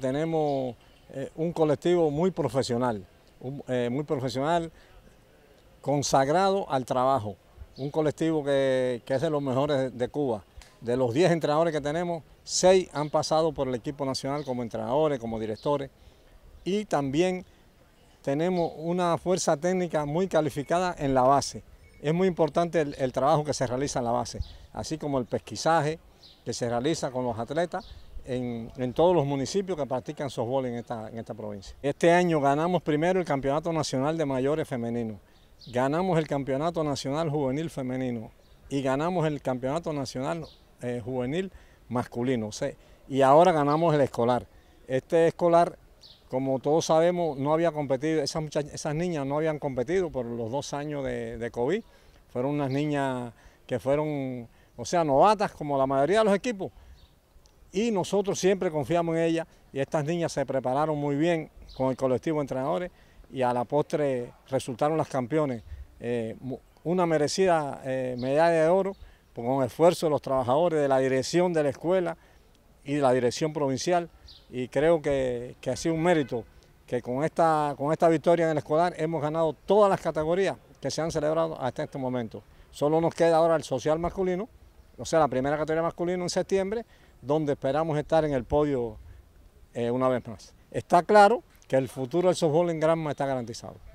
Tenemos eh, un colectivo muy profesional, eh, muy profesional, consagrado al trabajo. Un colectivo que, es de los mejores de, Cuba. De los 10 entrenadores que tenemos, 6 han pasado por el equipo nacional como entrenadores, como directores. Y también tenemos una fuerza técnica muy calificada en la base. Es muy importante el trabajo que se realiza en la base, así como el pesquisaje que se realiza con los atletas en, todos los municipios que practican softball en esta, en esta provincia. Este año ganamos primero el Campeonato Nacional de Mayores Femeninos, ganamos el Campeonato Nacional Juvenil Femenino y ganamos el Campeonato Nacional eh, Juvenil Masculino. y ahora ganamos el escolar. Este escolar, como todos sabemos, no había competido, esas, niñas no habían competido por los dos años de, de COVID. Fueron unas niñas que fueron, o sea, novatas como la mayoría de los equipos y nosotros siempre confiamos en ella... y estas niñas se prepararon muy bien con el colectivo de entrenadores y a la postre resultaron las campeones. Eh, una merecida eh, medalla de oro con el esfuerzo de los trabajadores, de la dirección de la escuela y de la dirección provincial y creo que, ha sido un mérito que con esta, con esta victoria en el escolar hemos ganado todas las categorías que se han celebrado hasta este momento. Solo nos queda ahora el social masculino, o sea, la primera categoría masculina en septiembre donde esperamos estar en el podio eh, una vez más. Está claro que el futuro del softball en Granma está garantizado.